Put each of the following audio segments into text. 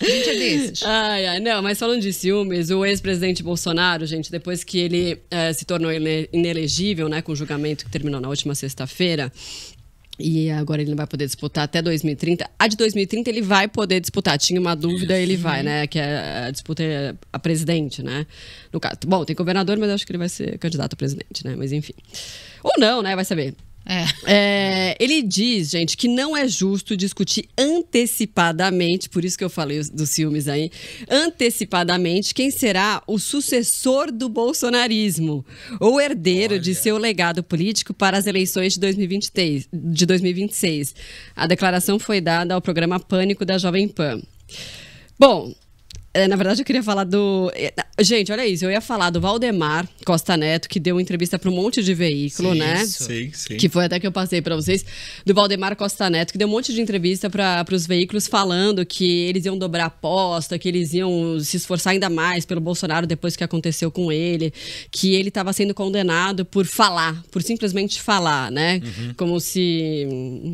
A gente é desses. Ai, ai, não, mas falando de ciúmes, o ex-presidente Bolsonaro, gente, depois que ele eh, se tornou inelegível, né, com o julgamento que terminou na última sexta-feira, e agora ele não vai poder disputar até 2030. A de 2030 ele vai poder disputar. Tinha uma dúvida, ele Sim. vai, uhum. né? Que é a disputa é a presidente, né? No caso, bom, tem governador, mas acho que ele vai ser candidato a presidente, né? Mas enfim. Ou não, né? Vai saber. É. É, ele diz, gente, que não é justo discutir antecipadamente, por isso que eu falei dos filmes aí, antecipadamente quem será o sucessor do bolsonarismo ou herdeiro Olha. de seu legado político para as eleições de, 2023, de 2026. A declaração foi dada ao programa Pânico da Jovem Pan. Bom, é, na verdade, eu queria falar do. É, gente, olha isso. Eu ia falar do Valdemar Costa Neto, que deu entrevista para um monte de veículo, sim, né? Sim, sim. Que foi até que eu passei para vocês. Do Valdemar Costa Neto, que deu um monte de entrevista para os veículos falando que eles iam dobrar a aposta, que eles iam se esforçar ainda mais pelo Bolsonaro depois que aconteceu com ele, que ele estava sendo condenado por falar, por simplesmente falar, né? Uhum. Como se.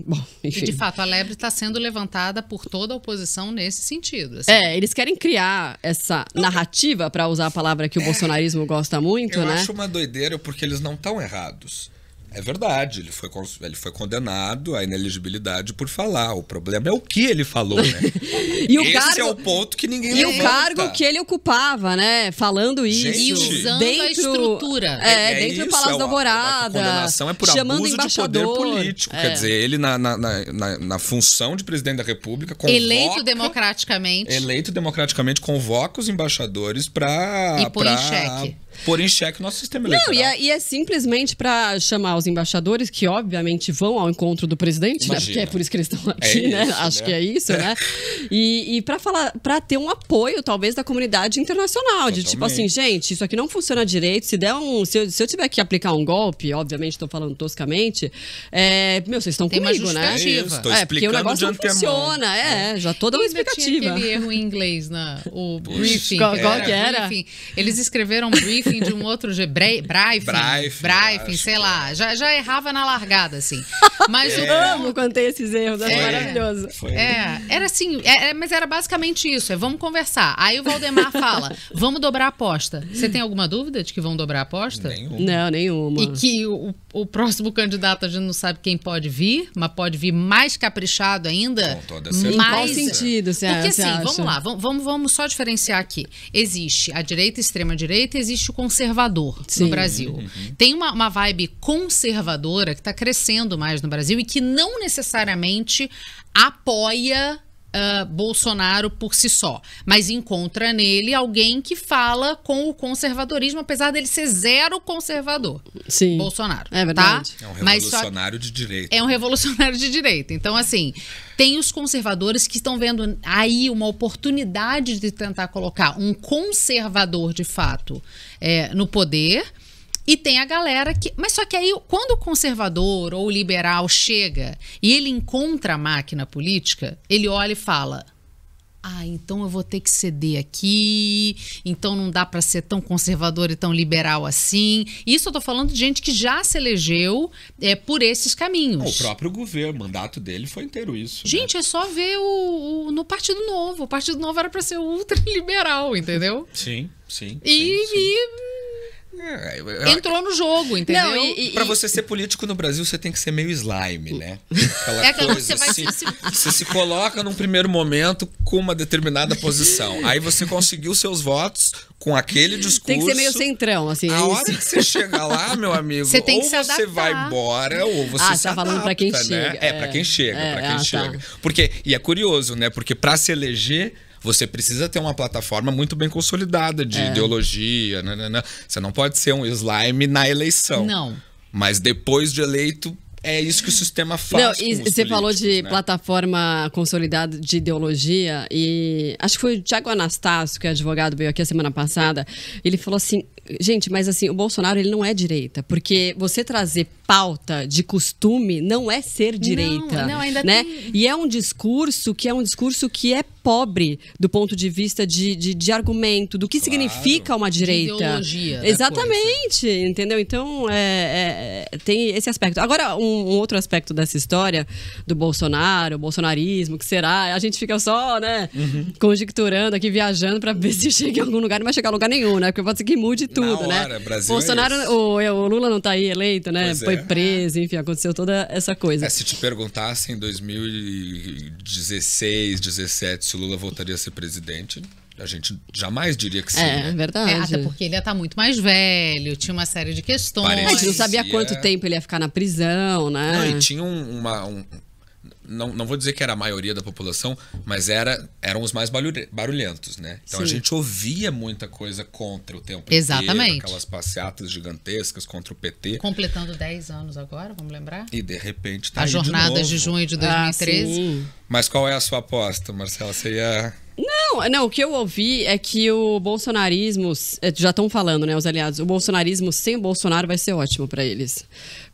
Bom, enfim. E de fato, a lebre está sendo levantada por toda a oposição nesse sentido. Assim. É, eles querem criar criar essa narrativa, para usar a palavra que o bolsonarismo gosta muito, eu né? Eu acho uma doideira porque eles não estão errados. É verdade, ele foi, ele foi condenado à ineligibilidade por falar. O problema é o que ele falou, né? e o Esse é cargo, é o ponto que ninguém E levanta. o cargo que ele ocupava, né? Falando isso. Gente, e usando dentro, a estrutura. É, é, é dentro isso, do Palácio é da é Alvorada. A condenação é por chamando abuso embaixador, de poder político. É. Quer dizer, ele na, na, na, na, função de presidente da República convoca... Eleito democraticamente. Eleito democraticamente, convoca os embaixadores para... E põe pra, em xeque por em xeque o nosso sistema eleitoral. Não, e é, e é simplesmente para chamar os embaixadores, que obviamente vão ao encontro do presidente, né? Porque é por isso que eles estão é aqui, é né? Isso, Acho né? que é isso, né? E, e para falar, para ter um apoio, talvez, da comunidade internacional, de tipo assim, gente, isso aqui não funciona direito. Se der um. Se eu, se eu tiver que aplicar um golpe, obviamente, estou falando toscamente, é, meu, vocês estão comigo, né? Estou é, porque o negócio não funciona, é, é. já toda uma explicativa. Tinha aquele erro em inglês, né? O briefing. Qual, qual é. que era? Eles escreveram briefing de um outro jeito. briefing Breifing, sei lá. É. Já, já errava na largada, assim. Mas é. eu amo quando tem esses erros, é, é maravilhoso. Foi. É, era assim, é, é, mas era basicamente isso, é vamos conversar. Aí o Valdemar fala, vamos dobrar a aposta. Você tem alguma dúvida de que vão dobrar a aposta? Nenhuma. Não, nenhuma. E que o, o próximo candidato a gente não sabe quem pode vir, mas pode vir mais caprichado ainda. Com toda certeza. Mais sentido, você Porque assim, vamos lá, vamos, vamos só diferenciar aqui. Existe a direita extrema-direita, existe o conservador Sim. no Brasil. Uhum. Tem uma, uma vibe conservadora que está crescendo mais no Brasil e que não necessariamente apoia uh, Bolsonaro por si só, mas encontra nele alguém que fala com o conservadorismo, apesar dele ser zero conservador. Sim. Bolsonaro. É verdade. Tá? É um revolucionário de direita. É um revolucionário de direita. Então, assim, tem os conservadores que estão vendo aí uma oportunidade de tentar colocar um conservador de fato é, no poder e tem a galera que. Mas só que aí, quando o conservador ou o liberal chega e ele encontra a máquina política, ele olha e fala: ah, então eu vou ter que ceder aqui, então não dá para ser tão conservador e tão liberal assim. Isso eu tô falando de gente que já se elegeu é, por esses caminhos. O próprio governo, o mandato dele foi inteiro isso. Né? Gente, né? é só ver o, o, no Partido Novo. O Partido Novo era para ser ultraliberal, entendeu? Sim, sim. E, sim, sim. e é, é, é, entrou no jogo, entendeu? e, e, pra você ser político no Brasil, você tem que ser meio slime, né? Aquela é aquela coisa, que você assim, vai se... Você se coloca num primeiro momento com uma determinada posição. Aí você conseguiu seus votos com aquele discurso. Tem que ser meio centrão, assim. A é hora que você chegar lá, meu amigo, você tem que ou você vai embora ou você ah, se tá adapta, falando pra quem né? chega. É, é, pra quem chega, é, pra quem ah, tá. chega. Tá. Porque, e é curioso, né? Porque pra se eleger você precisa ter uma plataforma muito bem consolidada de é. ideologia. Né, né, né. Você não pode ser um slime na eleição. Não. Mas depois de eleito, é isso que o sistema faz. Não, você falou de né? plataforma consolidada de ideologia e acho que foi o Tiago Anastácio, que é advogado, veio aqui a semana passada. Ele falou assim: gente, mas assim, o Bolsonaro ele não é direita, porque você trazer pauta de costume não é ser direita, não, não, né? Tem... E é um discurso que é um discurso que é pobre do ponto de vista de, de, de argumento, do que claro. significa uma direita. De ideologia. Exatamente, entendeu? Então, é, é, é, tem esse aspecto. Agora, um, um, outro aspecto dessa história do Bolsonaro, bolsonarismo, que será? A gente fica só, né, uhum. conjecturando aqui, viajando para ver se chega em algum lugar. Não vai chegar a lugar nenhum, né? Porque pode ser que mude tudo, Na né? hora, né? Brasil é Bolsonaro, é o, o, Lula não tá aí eleito, né? Pois Foi é foi é. preso, enfim, aconteceu toda essa coisa. É, se te perguntassem em 2016, 2017 se o Lula voltaria a ser presidente, a gente jamais diria que sim. É, né? verdade. É, até porque ele ia estar tá muito mais velho, tinha uma série de questões. Parecia... A gente não sabia quanto tempo ele ia ficar na prisão, né? Não, e tinha um, uma, um, não, não vou dizer que era a maioria da população, mas era, eram os mais barulhentos, né? Então Sim. a gente ouvia muita coisa contra o tempo Exatamente. inteiro, aquelas passeatas gigantescas contra o PT. Completando 10 anos agora, vamos lembrar? E de repente tá A jornada de, de, junho de 2013. Ah, mas qual é a sua aposta, Marcela? Você ia não, não, o que eu ouvi é que o bolsonarismo, é, já estão falando, né, os aliados, o bolsonarismo sem o Bolsonaro vai ser ótimo para eles.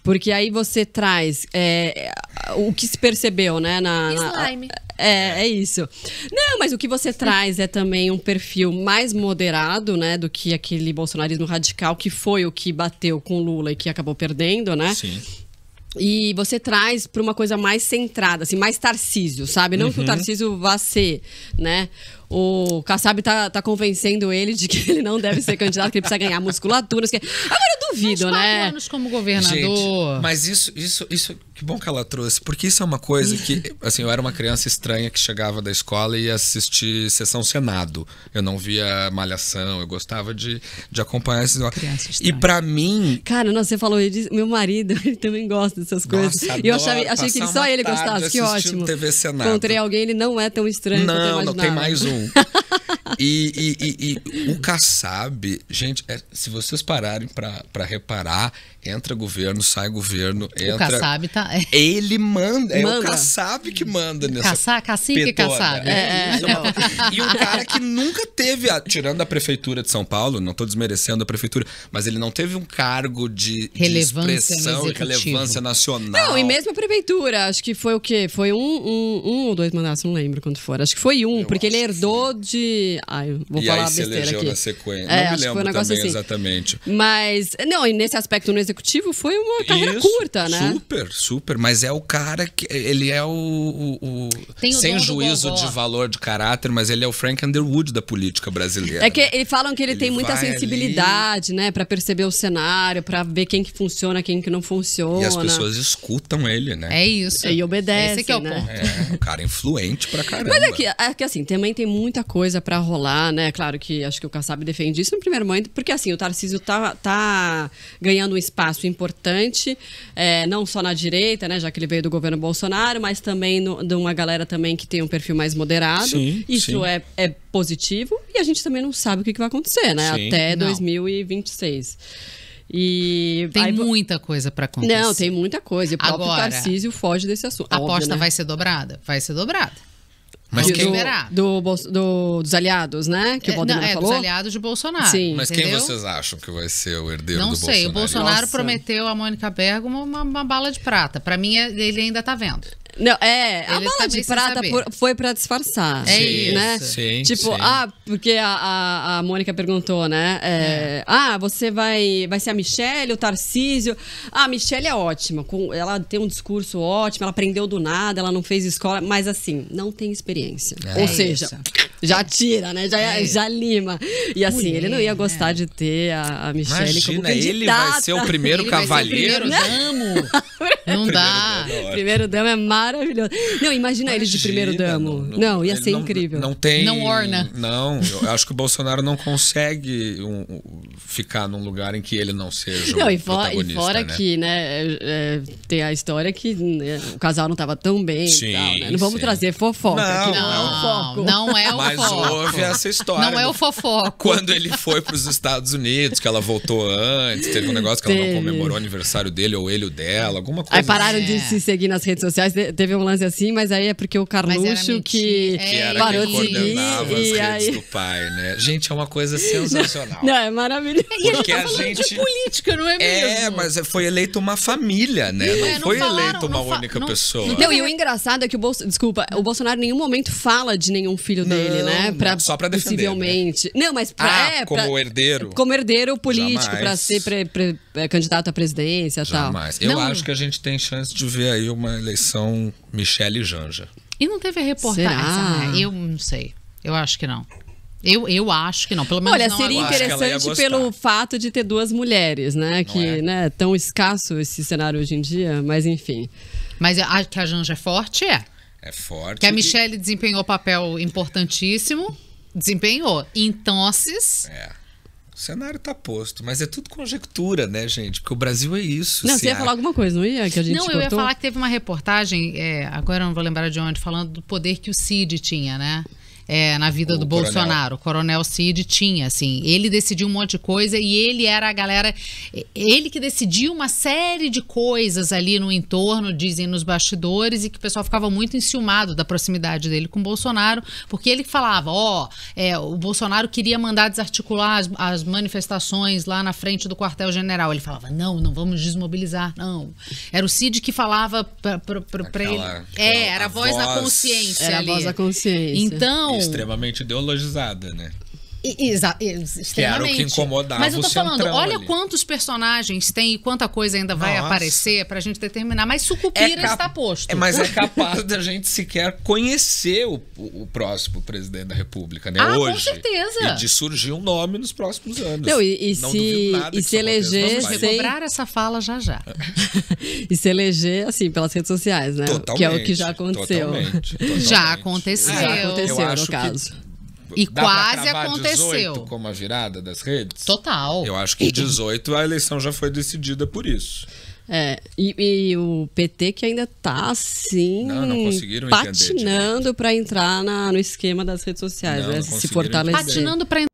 Porque aí você traz é, o que se percebeu, né? Na, Slime. é, é isso. Não, mas o que você traz é também um perfil mais moderado, né? Do que aquele bolsonarismo radical que foi o que bateu com Lula e que acabou perdendo, né? Sim. E você traz para uma coisa mais centrada, assim, mais Tarcísio, sabe? Não uhum. que o uhum. Tarcísio vá ser, né? o Kassab tá, tá convencendo ele de que ele não deve ser candidato, que ele precisa ganhar musculatura. Que... Agora eu duvido, Mas né? anos como governador. Gente, mas isso, isso, isso, que bom que ela trouxe, porque isso é uma coisa que, assim, eu era uma criança estranha que chegava da escola e ia assistir sessão Senado. Eu não via Malhação, eu gostava de, de acompanhar esses E para mim. Cara, não, você falou, meu marido, ele também gosta dessas coisas. Nossa, e eu achei, achei que só ele gostasse, que ótimo. TV Senado. Encontrei alguém, ele não é tão estranho. Não, não, tem mais um um. e, e, e, e o Kassab, gente, é, se vocês pararem para reparar, entra governo, sai governo, entra... O Kassab tá... Ele manda, manda. é o Kassab que manda nessa Caça, Cacique e Kassab. É. é, é. é e um cara que nunca teve, tirando a prefeitura de São Paulo, não estou desmerecendo a prefeitura, mas ele não teve um cargo de, relevância de expressão e relevância nacional. Não, e mesmo a prefeitura, acho que foi o quê? Foi um, um, um ou dois mandatos, não lembro quanto foram. Acho que foi um, eu porque ele herdou de... Ai, vou e falar aí besteira se elegeu aqui. na sequência. É, não me lembro também assim. exatamente. Mas, não, e nesse aspecto no executivo foi uma carreira Isso, curta, né? Super, super. Mas é o cara que. Ele é o. o, o sem juízo de valor de caráter, mas ele é o Frank Underwood da política brasileira. É que eles falam que ele, ele tem muita sensibilidade, ali... né? Pra perceber o cenário, pra ver quem que funciona, quem que não funciona. E as pessoas escutam ele, né? É isso. E obedecem. Esse que é o né? ponto. É, um cara é influente pra caramba. Mas é que, é que assim, também tem muita coisa pra rolar, né? Claro que acho que o Kassab defende isso no primeiro momento, porque assim, o Tarcísio tá, tá ganhando um espaço espaço importante, é, não só na direita, né, já que ele veio do governo Bolsonaro, mas também no, de uma galera também que tem um perfil mais moderado. Sim, Isso sim. É, é positivo e a gente também não sabe o que, que vai acontecer, né? Sim, até não. 2026. E tem aí, muita coisa para acontecer. Não, tem muita coisa. O próprio Agora, Tarcísio foge desse assunto. A aposta óbvio, né? vai ser dobrada? Vai ser dobrada. Mas quem... do, do, do, dos aliados, né? Que é, o é, é falou. dos aliados de Bolsonaro. Sim. Mas entendeu? quem vocês acham que vai ser o herdeiro não do Bolsonaro? Não sei. O Bolsonaro Nossa. prometeu a Mônica Bergamo uma, uma, bala de prata. Para mim, é- ele ainda tá vendo. Não, é, Ele a tá bala de prata por, foi para disfarçar. É né? isso. Né? Sim, tipo, sim. ah, porque a, a, a, Mônica perguntou, né? É, é. Ah, você vai, vai ser a Michelle, o Tarcísio. Ah, a Michelle é ótima, com, ela tem um discurso ótimo, ela aprendeu do nada, ela não fez escola, mas assim, não tem experiência. É Ou seja, isso já tira, né? Já, é. é. já lima. E assim, ele não ia gostar né? de ter a, a Michelle Imagina, como candidata. ele vai ser o primeiro ele Vai ser o primeiro damo. não é dá. Primeiro damo é maravilhoso. Não, imagina, imagina ele de primeiro damo. Não, não, não ia ser não, incrível. Não tem. Não orna. Não, eu acho que o Bolsonaro não consegue um, ficar num lugar em que ele não seja. Não, um e, fora, e fora né? que, né, é, é, tem a história que né, o casal não estava tão bem sim, e tal, né? Não vamos sim. trazer fofoca. Não, aqui, não, não é o foco. Não é o mas houve essa história. Não é o fofoco. Quando ele foi para os Estados Unidos, que ela voltou antes, teve um negócio que ela teve. não comemorou o aniversário dele ou ele o dela, alguma coisa. Aí assim. pararam assim. de é. se seguir nas redes sociais, teve um lance assim, mas aí é porque o Carluxo que, que é. parou de seguir. E aí... do pai, né? Gente, é uma coisa sensacional. Não, não é maravilhoso. É e a gente tá gente... de política, não é, é mesmo? É, mas foi eleito uma família, né? É, não, foi falaram, eleito uma única pessoa. Não, e o engraçado é que o Bolsonaro, desculpa, o Bolsonaro em nenhum momento fala de nenhum filho dele né? Pra, só para defender. Né? Possivelmente. Né? Não, mas pra, ah, é, como herdeiro. Como herdeiro político, para ser pre, pre, é, candidato à presidência e tal. Eu não. acho que a gente tem chance de ver aí uma eleição Michele Janja. E não teve a reportagem? Será? É, eu não sei. Eu acho que não. Eu, eu acho que não, pelo menos Olha, não seria interessante pelo fato de ter duas mulheres, né? Não que, é. né, tão escasso esse cenário hoje em dia, mas enfim. Mas a, que a Janja é forte é. É forte. Que a Michelle e... desempenhou papel importantíssimo. Desempenhou. Então, é. O cenário tá posto, mas é tudo conjectura, né, gente? Porque o Brasil é isso. Não, você ia falar alguma coisa, não ia? Que a gente não, eu ia falar que teve uma reportagem, é, agora não vou lembrar de onde, falando do poder que o Cid tinha, né? é, na vida o do coronel. Bolsonaro. O coronel Cid tinha, assim. Ele decidiu um monte de coisa e ele era a galera. Ele que decidiu uma série de coisas ali no entorno, dizem nos bastidores, e que o pessoal ficava muito enciumado da proximidade dele com o Bolsonaro, porque ele falava: ó, oh, é, o Bolsonaro queria mandar desarticular as, as manifestações lá na frente do quartel-general. Ele falava: não, não vamos desmobilizar, não. Era o Cid que falava para ele. é, era a voz, voz da consciência. Era ali. a voz da consciência. Então, extremamente ideologizada, né? Exa extremamente. Que era o que incomodava Mas eu tô falando, olha ali. quantos personagens tem e quanta coisa ainda vai Nossa. aparecer pra gente determinar. Mas Sucupira é está posto. É, mas é capaz da gente sequer conhecer o, o próximo presidente da República, né? Ah, Hoje. com certeza. E de surgir um nome nos próximos anos. Não, e, e Não se, e se eleger... Vamos sem... cobrar essa fala já já. e se eleger, assim, pelas redes sociais, né? Totalmente. Que é o que já aconteceu. Totalmente, totalmente. É, já aconteceu. Já aconteceu, no caso. E dá quase aconteceu. 18 como a virada das redes? Total. Eu acho que em 18 a eleição já foi decidida por isso. É, e, e, o PT que ainda está assim não, não patinando para entrar na, no esquema das redes sociais, não, né? se fortalecer. Patinando para